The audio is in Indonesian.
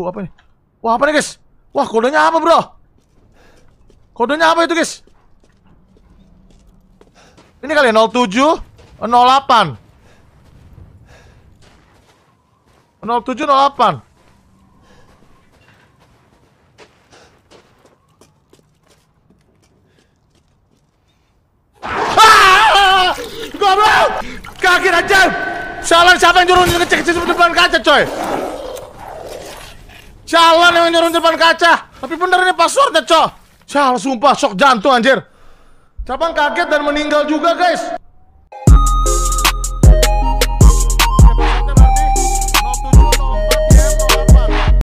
Uh, apa nih? Wah, apa nih, guys? Wah, kodenya apa, bro? Kodenya apa itu, guys? Ini kali ya, 07 08 07 08 Goblok! Kaki aja! Salah siapa yang nyuruh ngecek depan kaca, coy? Sialan yang nyuruh depan kaca. Tapi bener ini password passwordnya, Cok. Sial, sumpah, shock jantung anjir. Cabang kaget dan meninggal juga, guys.